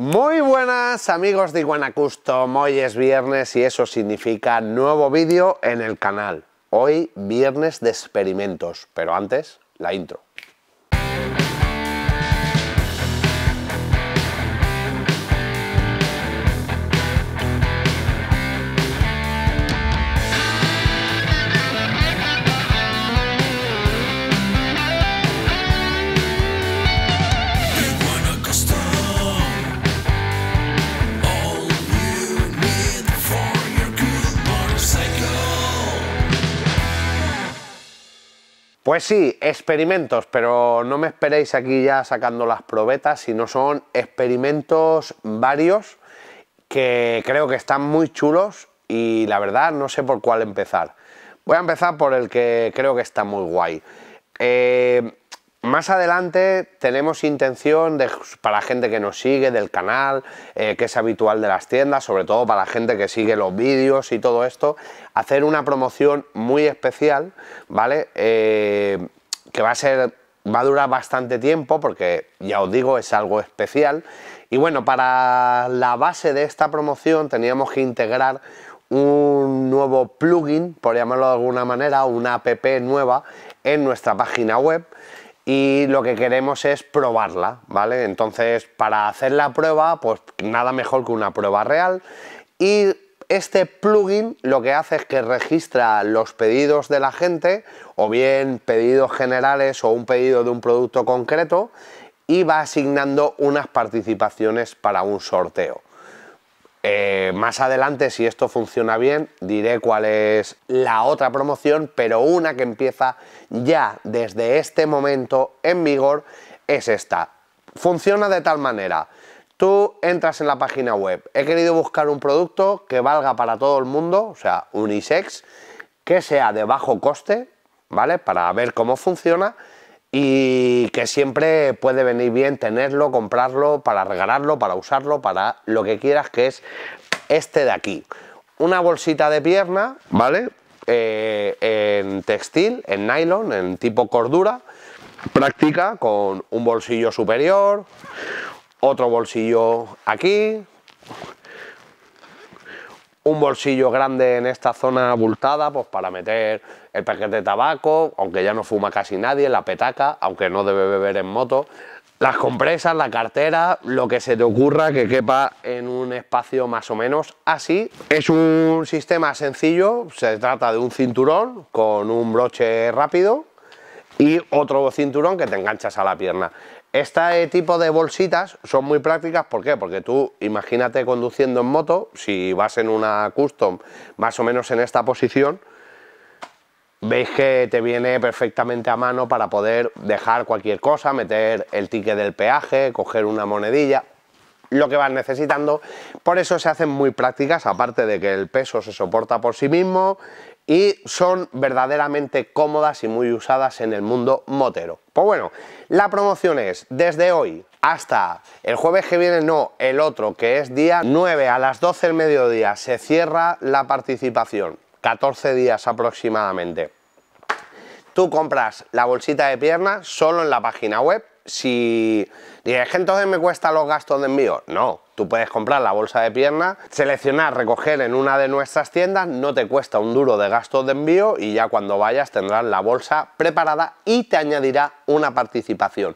Muy buenas amigos de Iguana Custom, hoy es viernes y eso significa nuevo vídeo en el canal. Hoy viernes de experimentos, pero antes la intro. Pues sí, experimentos, pero no me esperéis aquí ya sacando las probetas, sino son experimentos varios que creo que están muy chulos y la verdad no sé por cuál empezar. Voy a empezar por el que creo que está muy guay. Eh, más adelante tenemos intención de, para la gente que nos sigue del canal, eh, que es habitual de las tiendas, sobre todo para la gente que sigue los vídeos y todo esto, hacer una promoción muy especial, ¿vale? Eh, que va a ser va a durar bastante tiempo porque ya os digo es algo especial y bueno para la base de esta promoción teníamos que integrar un nuevo plugin por llamarlo de alguna manera una app nueva en nuestra página web y lo que queremos es probarla, ¿vale? Entonces, para hacer la prueba, pues nada mejor que una prueba real y este plugin lo que hace es que registra los pedidos de la gente, o bien pedidos generales o un pedido de un producto concreto, y va asignando unas participaciones para un sorteo. Eh, más adelante, si esto funciona bien, diré cuál es la otra promoción, pero una que empieza ya desde este momento en vigor es esta. Funciona de tal manera. Tú entras en la página web. He querido buscar un producto que valga para todo el mundo, o sea, unisex, que sea de bajo coste, ¿vale? Para ver cómo funciona y que siempre puede venir bien tenerlo, comprarlo, para regalarlo, para usarlo, para lo que quieras, que es este de aquí. Una bolsita de pierna, ¿vale? Eh, en textil, en nylon, en tipo cordura, práctica con un bolsillo superior, otro bolsillo aquí, un bolsillo grande en esta zona abultada pues para meter el paquete de tabaco, aunque ya no fuma casi nadie, la petaca, aunque no debe beber en moto, las compresas, la cartera, lo que se te ocurra que quepa en un espacio más o menos así. Es un sistema sencillo, se trata de un cinturón con un broche rápido y otro cinturón que te enganchas a la pierna. Este tipo de bolsitas son muy prácticas, Porque tú imagínate conduciendo en moto, si vas en una custom más o menos en esta posición, veis que te viene perfectamente a mano para poder dejar cualquier cosa, meter el ticket del peaje, coger una monedilla, lo que vas necesitando. Por eso se hacen muy prácticas, aparte de que el peso se soporta por sí mismo, y son verdaderamente cómodas y muy usadas en el mundo motero. Pues bueno, la promoción es desde hoy hasta el jueves que viene, no, el otro, que es día 9 a las 12 del mediodía, se cierra la participación, 14 días aproximadamente. Tú compras la bolsita de pierna solo en la página web, si... Dices, entonces me cuesta los gastos de envío. No, Tú puedes comprar la bolsa de pierna, seleccionar, recoger en una de nuestras tiendas, no te cuesta un duro de gasto de envío y ya cuando vayas tendrás la bolsa preparada y te añadirá una participación.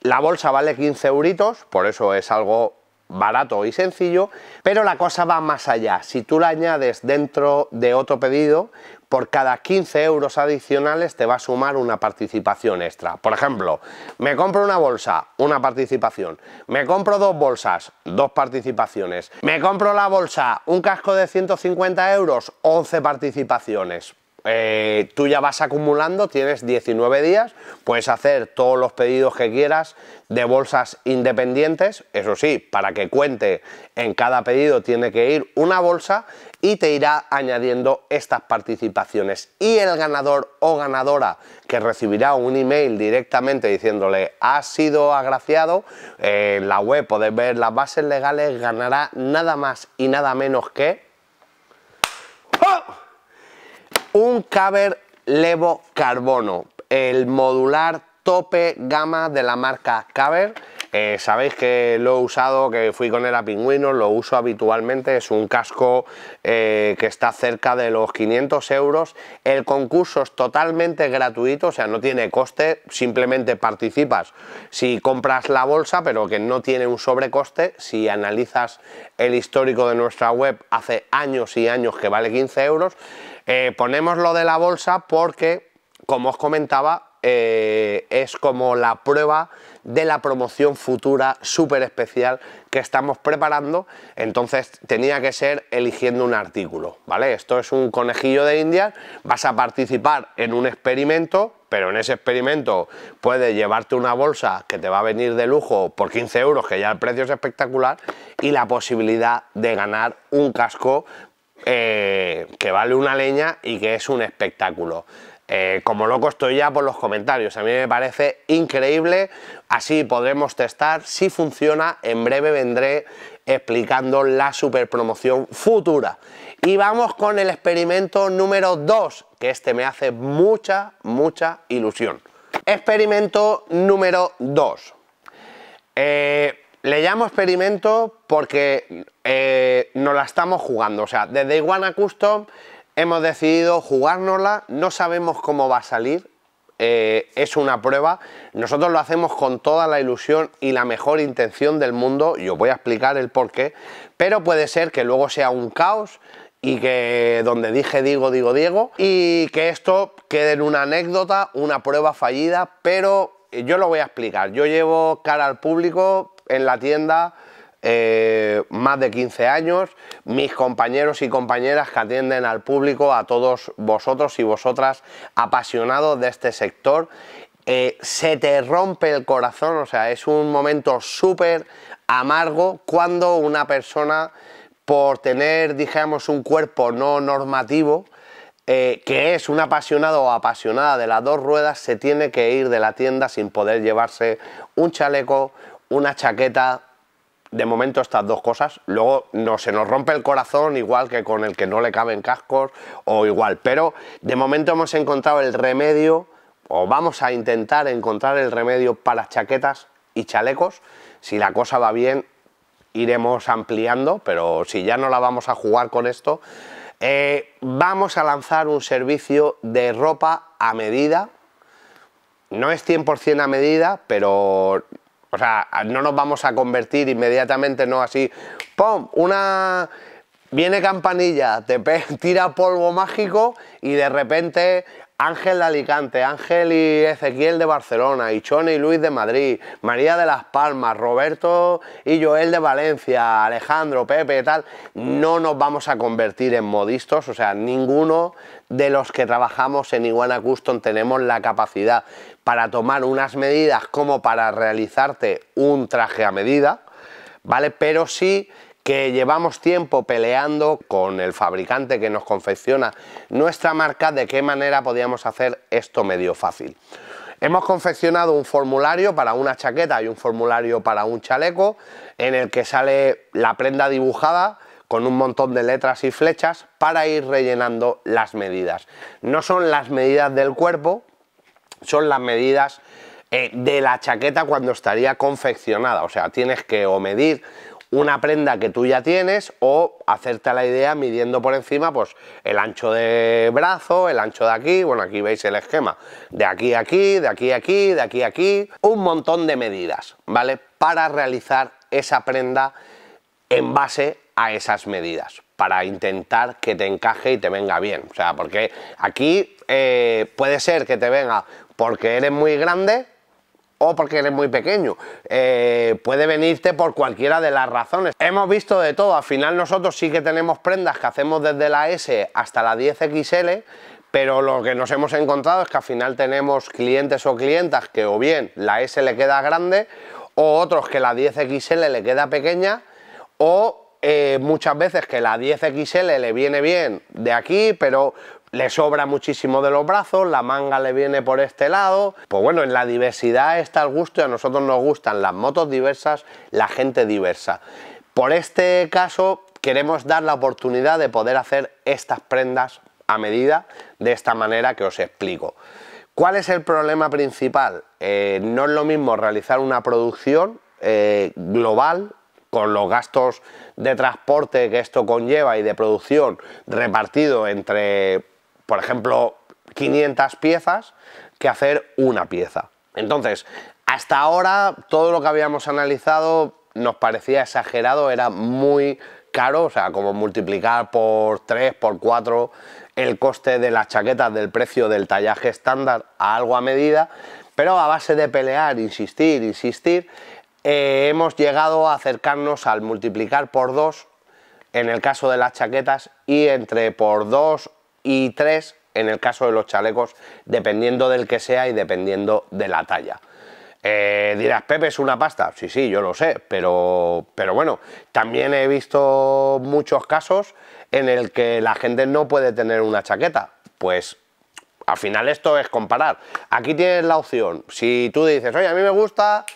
La bolsa vale 15 euritos, por eso es algo barato y sencillo, pero la cosa va más allá. Si tú la añades dentro de otro pedido, por cada 15 euros adicionales te va a sumar una participación extra. Por ejemplo, me compro una bolsa, una participación. Me compro dos bolsas, dos participaciones. Me compro la bolsa, un casco de 150 euros, 11 participaciones. Eh, tú ya vas acumulando, tienes 19 días, puedes hacer todos los pedidos que quieras de bolsas independientes, eso sí, para que cuente en cada pedido tiene que ir una bolsa y te irá añadiendo estas participaciones. Y el ganador o ganadora que recibirá un email directamente diciéndole ha sido agraciado, eh, en la web podéis ver las bases legales, ganará nada más y nada menos que... ¡Ah! Un caber levo carbono, el modular tope gama de la marca Caber. Eh, sabéis que lo he usado, que fui con él a Pingüinos, lo uso habitualmente, es un casco eh, que está cerca de los 500 euros. El concurso es totalmente gratuito, o sea, no tiene coste, simplemente participas si compras la bolsa, pero que no tiene un sobrecoste. Si analizas el histórico de nuestra web, hace años y años que vale 15 euros. Eh, ponemos lo de la bolsa porque, como os comentaba, eh, es como la prueba de la promoción futura súper especial que estamos preparando, entonces tenía que ser eligiendo un artículo, ¿vale? Esto es un conejillo de india vas a participar en un experimento, pero en ese experimento puedes llevarte una bolsa que te va a venir de lujo por 15 euros, que ya el precio es espectacular, y la posibilidad de ganar un casco eh, que vale una leña y que es un espectáculo. Eh, como loco estoy ya por los comentarios, a mí me parece increíble, así podremos testar si funciona, en breve vendré explicando la super promoción futura. Y vamos con el experimento número 2, que este me hace mucha, mucha ilusión. Experimento número 2. Le llamo experimento porque eh, nos la estamos jugando. O sea, desde Iguana Custom hemos decidido jugárnosla. No sabemos cómo va a salir. Eh, es una prueba. Nosotros lo hacemos con toda la ilusión y la mejor intención del mundo. Yo os voy a explicar el por qué. Pero puede ser que luego sea un caos y que donde dije digo, digo, Diego, y que esto quede en una anécdota, una prueba fallida, pero yo lo voy a explicar. Yo llevo cara al público en la tienda eh, más de 15 años, mis compañeros y compañeras que atienden al público, a todos vosotros y vosotras apasionados de este sector. Eh, se te rompe el corazón, o sea, es un momento súper amargo cuando una persona, por tener, digamos, un cuerpo no normativo, eh, que es un apasionado o apasionada de las dos ruedas, se tiene que ir de la tienda sin poder llevarse un chaleco, una chaqueta, de momento estas dos cosas, luego no se nos rompe el corazón igual que con el que no le caben cascos o igual, pero de momento hemos encontrado el remedio o vamos a intentar encontrar el remedio para chaquetas y chalecos, si la cosa va bien iremos ampliando, pero si ya no la vamos a jugar con esto, eh, vamos a lanzar un servicio de ropa a medida, no es 100% a medida, pero o sea, no nos vamos a convertir inmediatamente, no así, ¡pum! Una... Viene campanilla, te tira polvo mágico y de repente Ángel de Alicante, Ángel y Ezequiel de Barcelona, Ichone y Luis de Madrid, María de las Palmas, Roberto y Joel de Valencia, Alejandro, Pepe, y tal, no nos vamos a convertir en modistos, o sea, ninguno de los que trabajamos en Iguana Custom tenemos la capacidad para tomar unas medidas como para realizarte un traje a medida, ¿vale? Pero sí que llevamos tiempo peleando con el fabricante que nos confecciona nuestra marca de qué manera podíamos hacer esto medio fácil. Hemos confeccionado un formulario para una chaqueta y un formulario para un chaleco en el que sale la prenda dibujada con un montón de letras y flechas para ir rellenando las medidas. No son las medidas del cuerpo, son las medidas eh, de la chaqueta cuando estaría confeccionada. O sea, tienes que o medir una prenda que tú ya tienes o hacerte la idea midiendo por encima pues el ancho de brazo, el ancho de aquí, bueno aquí veis el esquema, de aquí a aquí, de aquí a aquí, de aquí a aquí, un montón de medidas, ¿vale? Para realizar esa prenda en base a esas medidas, para intentar que te encaje y te venga bien, o sea, porque aquí eh, puede ser que te venga porque eres muy grande o porque eres muy pequeño. Eh, puede venirte por cualquiera de las razones. Hemos visto de todo, al final nosotros sí que tenemos prendas que hacemos desde la S hasta la 10XL, pero lo que nos hemos encontrado es que al final tenemos clientes o clientas que o bien la S le queda grande o otros que la 10XL le queda pequeña o eh, muchas veces que la 10XL le viene bien de aquí, pero le sobra muchísimo de los brazos, la manga le viene por este lado. Pues bueno, en la diversidad está el gusto y a nosotros nos gustan las motos diversas, la gente diversa. Por este caso queremos dar la oportunidad de poder hacer estas prendas a medida de esta manera que os explico. ¿Cuál es el problema principal? Eh, no es lo mismo realizar una producción eh, global con los gastos de transporte que esto conlleva y de producción repartido entre por ejemplo, 500 piezas que hacer una pieza. Entonces, hasta ahora todo lo que habíamos analizado nos parecía exagerado, era muy caro, o sea, como multiplicar por 3, por 4 el coste de las chaquetas del precio del tallaje estándar a algo a medida, pero a base de pelear, insistir, insistir, eh, hemos llegado a acercarnos al multiplicar por 2 en el caso de las chaquetas y entre por 2 y tres en el caso de los chalecos, dependiendo del que sea y dependiendo de la talla. Eh, dirás, Pepe es una pasta. Sí, sí, yo lo sé, pero, pero bueno, también he visto muchos casos en el que la gente no puede tener una chaqueta. Pues al final esto es comparar. Aquí tienes la opción. Si tú dices, oye, a mí me gusta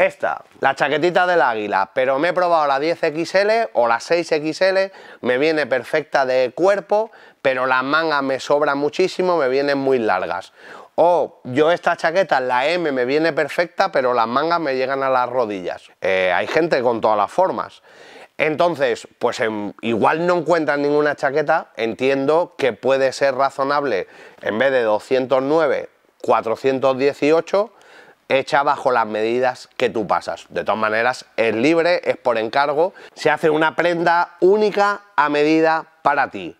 esta, la chaquetita del águila, pero me he probado la 10XL o la 6XL, me viene perfecta de cuerpo, pero las mangas me sobran muchísimo, me vienen muy largas. O yo esta chaqueta, la M, me viene perfecta, pero las mangas me llegan a las rodillas. Eh, hay gente con todas las formas. Entonces, pues em, igual no encuentran ninguna chaqueta, entiendo que puede ser razonable, en vez de 209, 418, hecha bajo las medidas que tú pasas. De todas maneras, es libre, es por encargo. Se hace una prenda única a medida para ti.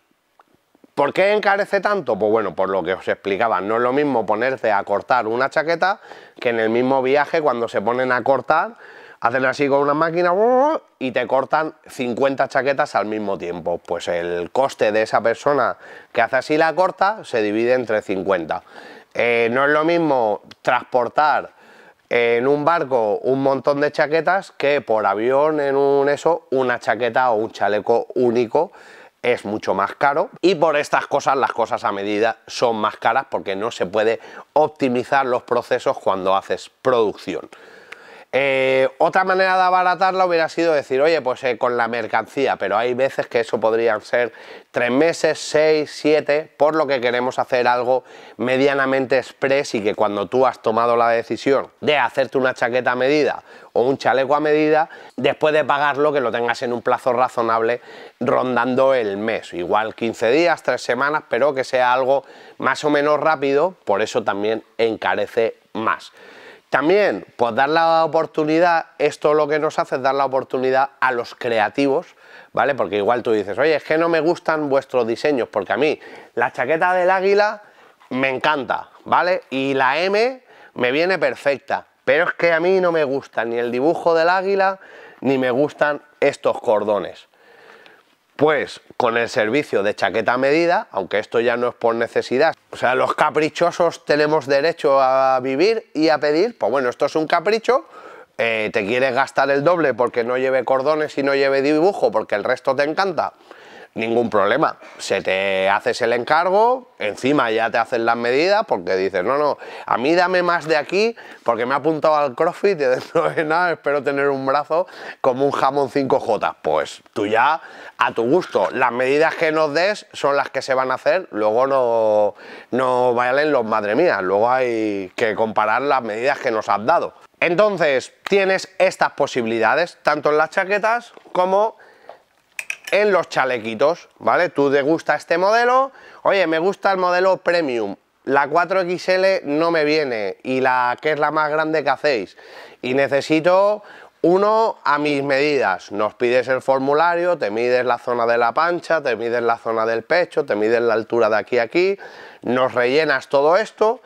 ¿Por qué encarece tanto? Pues bueno, por lo que os explicaba, no es lo mismo ponerte a cortar una chaqueta que en el mismo viaje cuando se ponen a cortar, hacen así con una máquina y te cortan 50 chaquetas al mismo tiempo. Pues el coste de esa persona que hace así la corta se divide entre 50. Eh, no es lo mismo transportar en un barco un montón de chaquetas que por avión en un eso una chaqueta o un chaleco único es mucho más caro y por estas cosas las cosas a medida son más caras porque no se puede optimizar los procesos cuando haces producción. Eh, otra manera de abaratarla hubiera sido decir, oye, pues eh, con la mercancía, pero hay veces que eso podrían ser tres meses, seis, siete, por lo que queremos hacer algo medianamente express y que cuando tú has tomado la decisión de hacerte una chaqueta a medida o un chaleco a medida, después de pagarlo, que lo tengas en un plazo razonable rondando el mes, igual 15 días, tres semanas, pero que sea algo más o menos rápido, por eso también encarece más. También, pues dar la oportunidad, esto lo que nos hace es dar la oportunidad a los creativos, ¿vale? Porque igual tú dices, oye, es que no me gustan vuestros diseños, porque a mí la chaqueta del águila me encanta, ¿vale? Y la M me viene perfecta, pero es que a mí no me gusta ni el dibujo del águila, ni me gustan estos cordones. Pues con el servicio de chaqueta medida, aunque esto ya no es por necesidad, o sea, los caprichosos tenemos derecho a vivir y a pedir, pues bueno, esto es un capricho, eh, te quieres gastar el doble porque no lleve cordones y no lleve dibujo porque el resto te encanta, ningún problema. Se te haces el encargo, encima ya te hacen las medidas porque dices, no, no, a mí dame más de aquí porque me he apuntado al CrossFit y dentro de nada espero tener un brazo como un jamón 5J. Pues tú ya a tu gusto. Las medidas que nos des son las que se van a hacer, luego no, no valen los madre mía, luego hay que comparar las medidas que nos has dado. Entonces, tienes estas posibilidades, tanto en las chaquetas como en en los chalequitos, ¿vale? Tú te gusta este modelo, oye, me gusta el modelo Premium, la 4XL no me viene y la que es la más grande que hacéis y necesito uno a mis medidas, nos pides el formulario, te mides la zona de la pancha, te mides la zona del pecho, te mides la altura de aquí a aquí, nos rellenas todo esto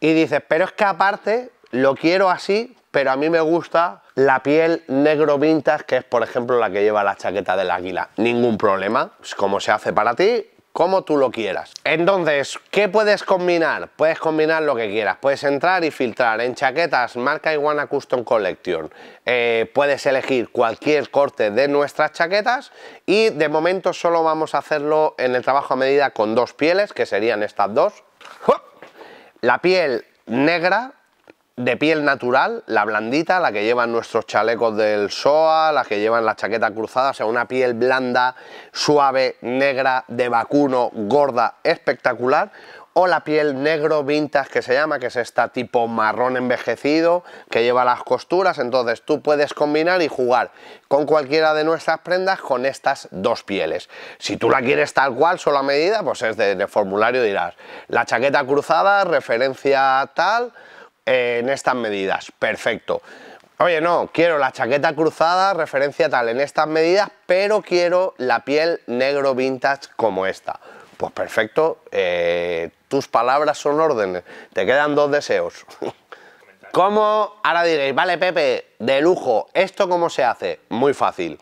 y dices, pero es que aparte lo quiero así, pero a mí me gusta la piel negro vintage, que es por ejemplo la que lleva la chaqueta del águila. Ningún problema, como se hace para ti, como tú lo quieras. Entonces, ¿qué puedes combinar? Puedes combinar lo que quieras. Puedes entrar y filtrar en chaquetas marca Iguana Custom Collection. Eh, puedes elegir cualquier corte de nuestras chaquetas y de momento solo vamos a hacerlo en el trabajo a medida con dos pieles, que serían estas dos. La piel negra de piel natural, la blandita, la que llevan nuestros chalecos del SOA, la que llevan la chaqueta cruzada, o sea, una piel blanda, suave, negra, de vacuno, gorda, espectacular, o la piel negro vintage que se llama, que es esta tipo marrón envejecido, que lleva las costuras, entonces tú puedes combinar y jugar con cualquiera de nuestras prendas con estas dos pieles. Si tú la quieres tal cual, solo a medida, pues es de, de formulario dirás, la chaqueta cruzada, referencia tal, en estas medidas, perfecto. Oye, no, quiero la chaqueta cruzada, referencia tal, en estas medidas, pero quiero la piel negro vintage como esta. Pues perfecto, eh, tus palabras son órdenes, te quedan dos deseos. ¿Cómo? Ahora diréis, vale Pepe, de lujo, ¿esto cómo se hace? Muy fácil.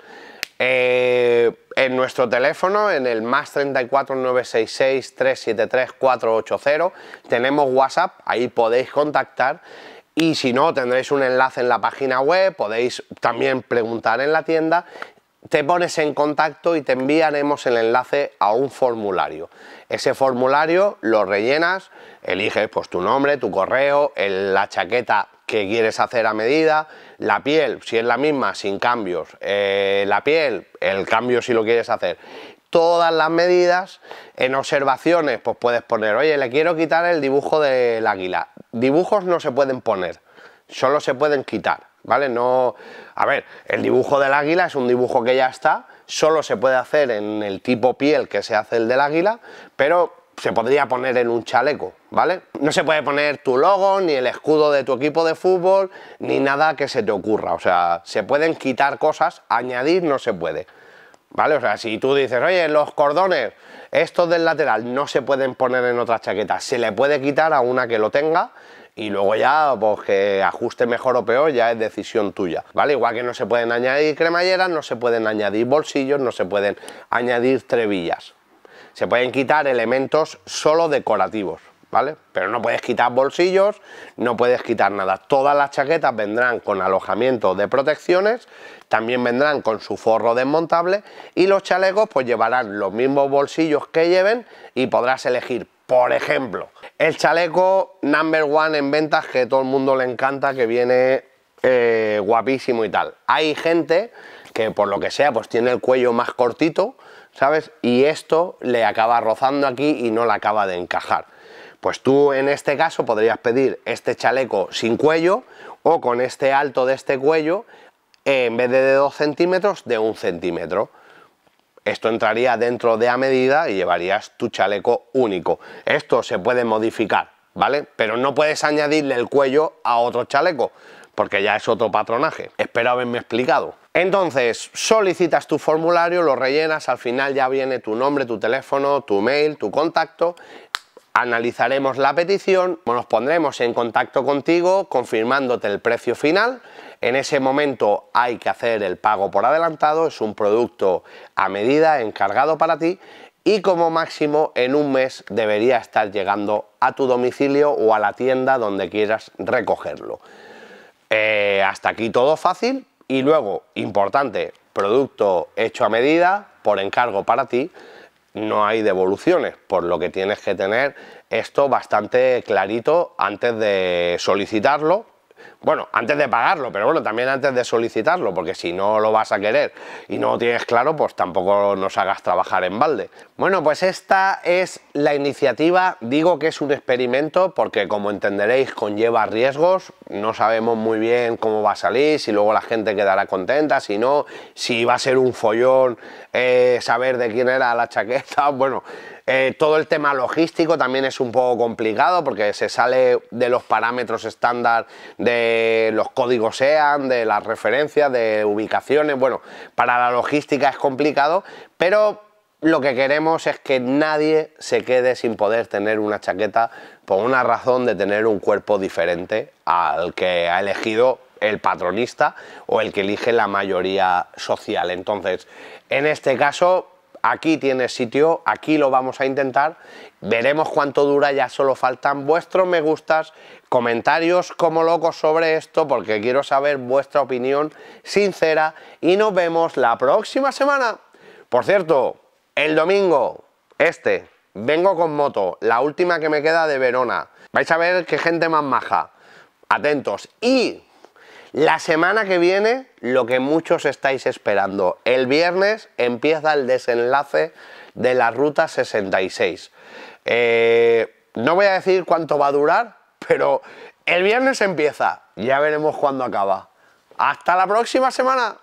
Eh, en nuestro teléfono, en el más 34 966 373 480, tenemos WhatsApp, ahí podéis contactar y si no, tendréis un enlace en la página web, podéis también preguntar en la tienda te pones en contacto y te enviaremos el enlace a un formulario. Ese formulario lo rellenas, eliges pues tu nombre, tu correo, la chaqueta que quieres hacer a medida, la piel, si es la misma, sin cambios, eh, la piel, el cambio si lo quieres hacer. Todas las medidas, en observaciones, pues puedes poner, oye, le quiero quitar el dibujo del águila. Dibujos no se pueden poner, solo se pueden quitar. ¿vale? No, a ver, el dibujo del águila es un dibujo que ya está, solo se puede hacer en el tipo piel que se hace el del águila, pero se podría poner en un chaleco, ¿vale? No se puede poner tu logo, ni el escudo de tu equipo de fútbol, ni nada que se te ocurra, o sea, se pueden quitar cosas, añadir no se puede. ¿Vale? O sea, si tú dices, oye, los cordones, estos del lateral, no se pueden poner en otra chaqueta, se le puede quitar a una que lo tenga y luego ya, pues que ajuste mejor o peor, ya es decisión tuya, ¿vale? Igual que no se pueden añadir cremalleras, no se pueden añadir bolsillos, no se pueden añadir trevillas. Se pueden quitar elementos solo decorativos, ¿vale? Pero no puedes quitar bolsillos, no puedes quitar nada. Todas las chaquetas vendrán con alojamiento de protecciones, también vendrán con su forro desmontable y los chalecos pues llevarán los mismos bolsillos que lleven y podrás elegir por ejemplo, el chaleco number one en ventas que todo el mundo le encanta, que viene eh, guapísimo y tal. Hay gente que por lo que sea, pues tiene el cuello más cortito, ¿sabes? Y esto le acaba rozando aquí y no le acaba de encajar. Pues tú en este caso podrías pedir este chaleco sin cuello o con este alto de este cuello, en vez de, de 2 centímetros, de 1 centímetro. Esto entraría dentro de a medida y llevarías tu chaleco único. Esto se puede modificar, ¿vale? Pero no puedes añadirle el cuello a otro chaleco, porque ya es otro patronaje. Espero haberme explicado. Entonces, solicitas tu formulario, lo rellenas, al final ya viene tu nombre, tu teléfono, tu mail, tu contacto analizaremos la petición, nos pondremos en contacto contigo confirmándote el precio final. En ese momento hay que hacer el pago por adelantado, es un producto a medida encargado para ti y como máximo en un mes debería estar llegando a tu domicilio o a la tienda donde quieras recogerlo. Eh, hasta aquí todo fácil y luego, importante, producto hecho a medida, por encargo para ti, no hay devoluciones, por lo que tienes que tener esto bastante clarito antes de solicitarlo bueno, antes de pagarlo, pero bueno, también antes de solicitarlo, porque si no lo vas a querer y no lo tienes claro, pues tampoco nos hagas trabajar en balde. Bueno, pues esta es la iniciativa, digo que es un experimento porque como entenderéis conlleva riesgos, no sabemos muy bien cómo va a salir, si luego la gente quedará contenta, si no, si va a ser un follón eh, saber de quién era la chaqueta, bueno, eh, todo el tema logístico también es un poco complicado porque se sale de los parámetros estándar de eh, los códigos sean, de las referencias, de ubicaciones. Bueno, para la logística es complicado, pero lo que queremos es que nadie se quede sin poder tener una chaqueta por una razón de tener un cuerpo diferente al que ha elegido el patronista o el que elige la mayoría social. Entonces, en este caso, aquí tiene sitio, aquí lo vamos a intentar, veremos cuánto dura, ya solo faltan vuestros me gustas, comentarios como locos sobre esto, porque quiero saber vuestra opinión sincera y nos vemos la próxima semana. Por cierto, el domingo, este, vengo con moto, la última que me queda de Verona. Vais a ver qué gente más maja. Atentos. Y la semana que viene, lo que muchos estáis esperando, el viernes empieza el desenlace de la Ruta 66. Eh, no voy a decir cuánto va a durar, pero el viernes empieza. Ya veremos cuándo acaba. Hasta la próxima semana.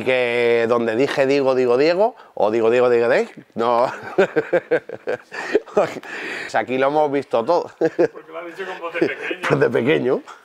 y que donde dije digo, digo, Diego, o digo, Diego, digo, Diego, no. pues aquí lo hemos visto todo. Porque lo has dicho con voz de pequeño. de pequeño.